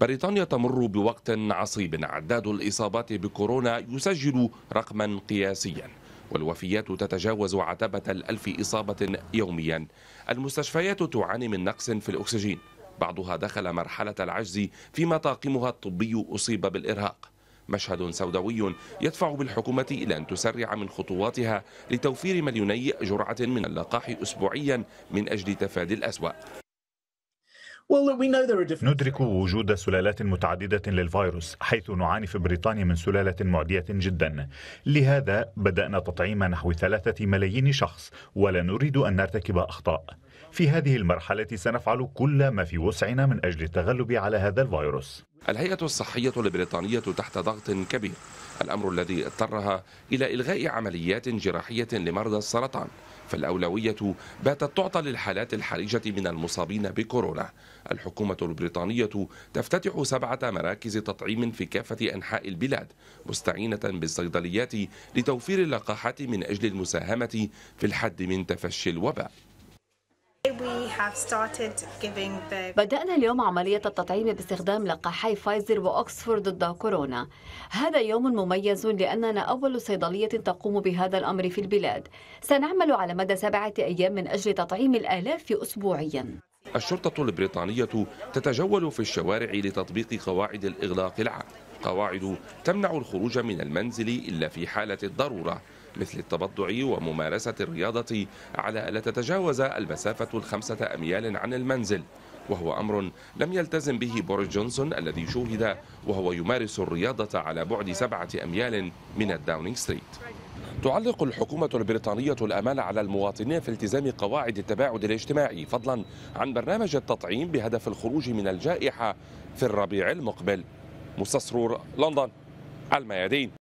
بريطانيا تمر بوقت عصيب عداد الإصابات بكورونا يسجل رقما قياسيا والوفيات تتجاوز عتبة الألف إصابة يوميا المستشفيات تعاني من نقص في الأكسجين بعضها دخل مرحلة العجز فيما طاقمها الطبي أصيب بالإرهاق مشهد سوداوي يدفع بالحكومة إلى أن تسرع من خطواتها لتوفير مليوني جرعة من اللقاح أسبوعيا من أجل تفادي الأسوأ ندرك وجود سلالات متعددة للفيروس حيث نعاني في بريطانيا من سلالة معدية جدا لهذا بدأنا تطعيم نحو ثلاثة ملايين شخص ولا نريد أن نرتكب أخطاء في هذه المرحلة سنفعل كل ما في وسعنا من أجل التغلب على هذا الفيروس الهيئة الصحية البريطانية تحت ضغط كبير الأمر الذي اضطرها إلى إلغاء عمليات جراحية لمرضى السرطان فالأولوية باتت تعطى للحالات الحرجة من المصابين بكورونا الحكومة البريطانية تفتتح سبعة مراكز تطعيم في كافة أنحاء البلاد مستعينة بالصيدليات لتوفير اللقاحات من أجل المساهمة في الحد من تفشي الوباء بدأنا اليوم عملية التطعيم باستخدام لقاحي فايزر وأكسفورد ضد كورونا هذا يوم مميز لأننا أول صيدلية تقوم بهذا الأمر في البلاد سنعمل على مدى سبعة أيام من أجل تطعيم الآلاف أسبوعياً الشرطة البريطانية تتجول في الشوارع لتطبيق قواعد الإغلاق العام قواعد تمنع الخروج من المنزل إلا في حالة الضرورة مثل التبضع وممارسة الرياضة على ألا تتجاوز المسافة الخمسة أميال عن المنزل وهو أمر لم يلتزم به بوريس جونسون الذي شوهد وهو يمارس الرياضة على بعد سبعة أميال من الداونينغ ستريت تعلق الحكومة البريطانية الآمال على المواطنين في التزام قواعد التباعد الاجتماعي فضلا عن برنامج التطعيم بهدف الخروج من الجائحة في الربيع المقبل مستصرور لندن الميادين